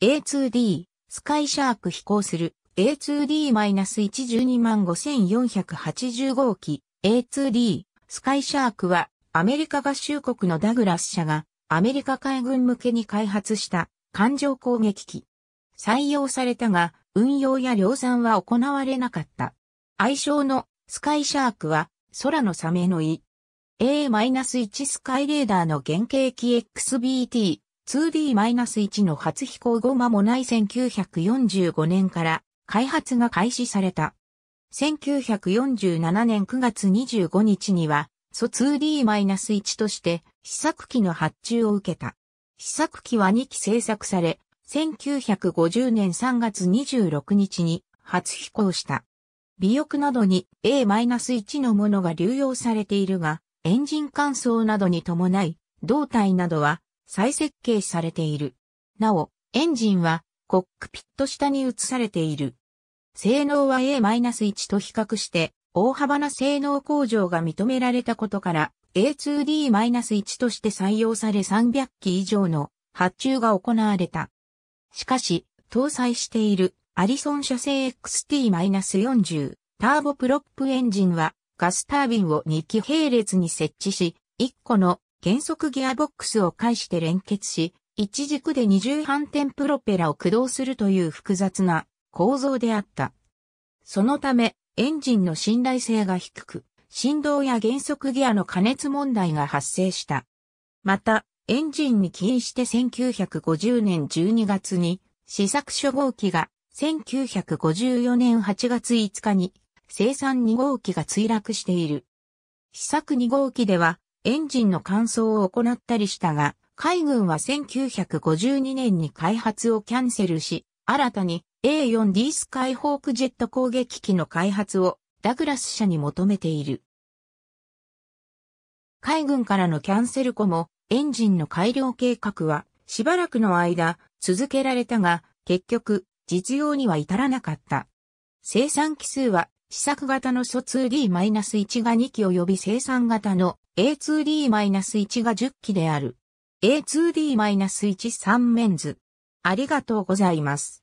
A2D、スカイシャーク飛行する A2D-1125485 機 A2D、スカイシャークはアメリカ合衆国のダグラス社がアメリカ海軍向けに開発した艦上攻撃機。採用されたが運用や量産は行われなかった。愛称のスカイシャークは空のサメの意。A-1 スカイレーダーの原型機 XBT 2D-1 の初飛行後間もない1945年から開発が開始された。1947年9月25日には、ソ 2D-1 として試作機の発注を受けた。試作機は2機製作され、1950年3月26日に初飛行した。尾翼などに A-1 のものが流用されているが、エンジン乾燥などに伴い、胴体などは再設計されている。なお、エンジンはコックピット下に移されている。性能は A-1 と比較して大幅な性能向上が認められたことから A2D-1 として採用され300機以上の発注が行われた。しかし、搭載しているアリソン社製 XT-40 ターボプロップエンジンはガスタービンを2機並列に設置し、1個の減速ギアボックスを介して連結し、一軸で二重反転プロペラを駆動するという複雑な構造であった。そのため、エンジンの信頼性が低く、振動や減速ギアの加熱問題が発生した。また、エンジンに起因して1950年12月に試作初号機が1954年8月5日に生産2号機が墜落している。試作2号機ではエンジンの乾燥を行ったりしたが、海軍は1952年に開発をキャンセルし、新たに A4D スカイホークジェット攻撃機の開発をダグラス社に求めている。海軍からのキャンセル後もエンジンの改良計画はしばらくの間続けられたが結局実用には至らなかった。生産機数は試作型の素 2D-1 が2機及び生産型の A2D-1 が10機である。A2D-1 3メンズ。ありがとうございます。